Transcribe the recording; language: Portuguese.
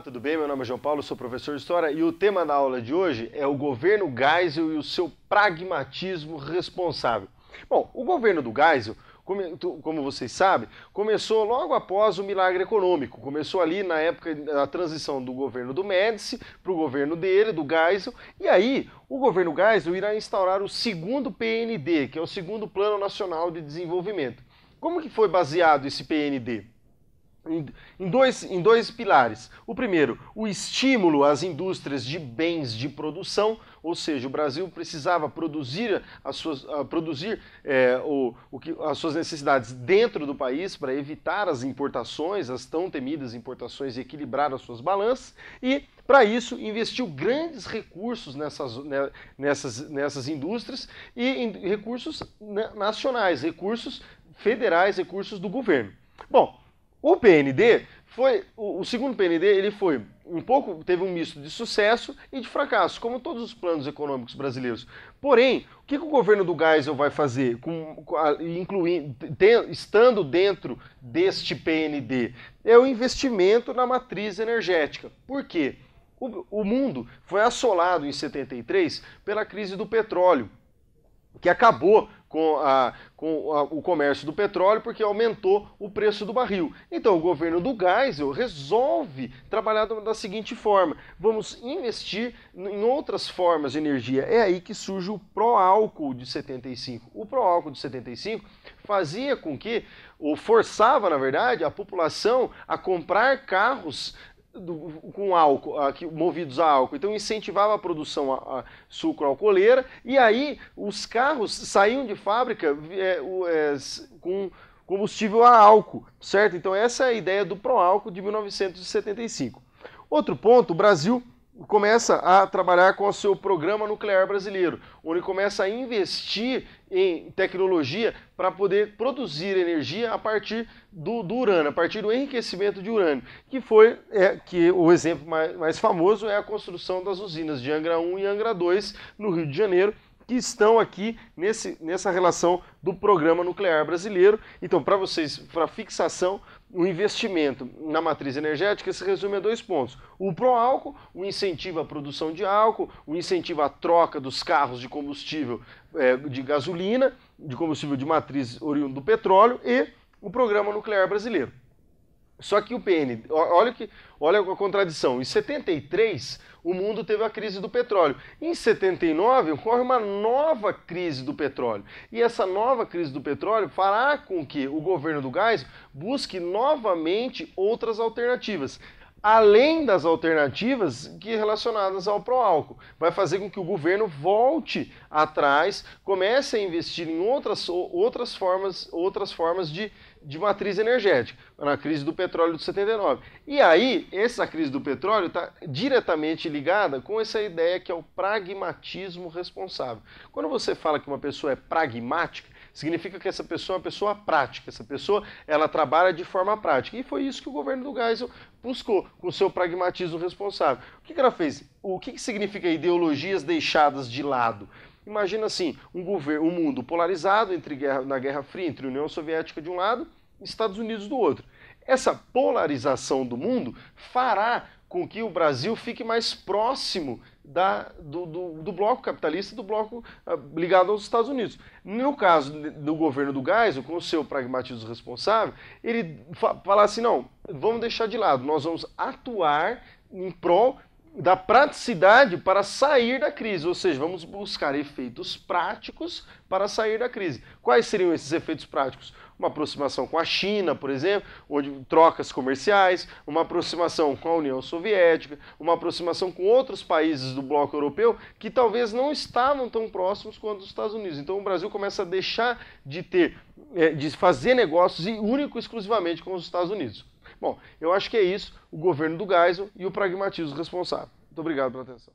Olá, tudo bem? Meu nome é João Paulo, sou professor de História e o tema da aula de hoje é o governo Geisel e o seu pragmatismo responsável. Bom, o governo do Geisel, como vocês sabem, começou logo após o milagre econômico. Começou ali na época da transição do governo do Médici para o governo dele, do Geisel, e aí o governo Geisel irá instaurar o segundo PND, que é o segundo Plano Nacional de Desenvolvimento. Como que foi baseado esse PND? em dois, em dois pilares. O primeiro, o estímulo às indústrias de bens de produção, ou seja, o Brasil precisava produzir, as suas, ah, produzir é, o, o que, as suas necessidades dentro do país para evitar as importações, as tão temidas importações e equilibrar as suas balanças. E, para isso, investiu grandes recursos nessas, né, nessas, nessas indústrias e em recursos né, nacionais, recursos federais, recursos do governo. Bom, o PND foi o, o, segundo PND, ele foi um pouco teve um misto de sucesso e de fracasso, como todos os planos econômicos brasileiros. Porém, o que, que o governo do Geisel vai fazer, com, incluindo, de, estando dentro deste PND, é o investimento na matriz energética. Por quê? O, o mundo foi assolado em 73 pela crise do petróleo, que acabou com, a, com a, o comércio do petróleo porque aumentou o preço do barril. Então, o governo do Geisel resolve trabalhar da seguinte forma: vamos investir em outras formas de energia. É aí que surge o pró-álcool de 75. O pró-álcool de 75 fazia com que, ou forçava, na verdade, a população a comprar carros do, com álcool, ah, movidos a álcool. Então incentivava a produção a, a sucro alcooleira e aí os carros saíam de fábrica é, o, é, com combustível a álcool, certo? Então essa é a ideia do proálcool álcool de 1975. Outro ponto, o Brasil começa a trabalhar com o seu programa nuclear brasileiro, onde começa a investir em tecnologia para poder produzir energia a partir do, do, urânio, a partir do enriquecimento de urânio, que foi é, que o exemplo mais, mais famoso é a construção das usinas de Angra 1 e Angra 2 no Rio de Janeiro, que estão aqui nesse, nessa relação do programa nuclear brasileiro. Então, para vocês, para fixação, o investimento na matriz energética se resume a dois pontos. O pró-álcool, o incentivo à produção de álcool, o incentivo à troca dos carros de combustível é, de gasolina, de combustível de matriz oriundo do petróleo e o programa nuclear brasileiro. Só que o PN, olha, que, olha a contradição, em 73 o mundo teve a crise do petróleo. Em 79 ocorre uma nova crise do petróleo. E essa nova crise do petróleo fará com que o governo do gás busque novamente outras alternativas além das alternativas que relacionadas ao pro álcool Vai fazer com que o governo volte atrás, comece a investir em outras, outras formas, outras formas de, de matriz energética, na crise do petróleo de 79. E aí, essa crise do petróleo está diretamente ligada com essa ideia que é o pragmatismo responsável. Quando você fala que uma pessoa é pragmática, significa que essa pessoa é uma pessoa prática, essa pessoa ela trabalha de forma prática. E foi isso que o governo do Geisel buscou com seu pragmatismo responsável. O que, que ela fez? O que, que significa ideologias deixadas de lado? Imagina assim, um governo, um mundo polarizado entre guerra, na Guerra Fria, entre União Soviética de um lado e Estados Unidos do outro. Essa polarização do mundo fará com que o Brasil fique mais próximo da, do, do, do, bloco capitalista, do bloco ah, ligado aos Estados Unidos. No caso do governo do Geisel, com o seu pragmatismo responsável, ele fala assim, não, vamos deixar de lado, nós vamos atuar em prol da praticidade para sair da crise, ou seja, vamos buscar efeitos práticos para sair da crise. Quais seriam esses efeitos práticos? uma aproximação com a China, por exemplo, onde trocas comerciais, uma aproximação com a União Soviética, uma aproximação com outros países do bloco europeu que talvez não estavam tão próximos quanto os Estados Unidos. Então o Brasil começa a deixar de ter, é, de fazer negócios e único exclusivamente com os Estados Unidos. Bom, eu acho que é isso, o governo do Geisel e o pragmatismo responsável. Muito obrigado pela atenção.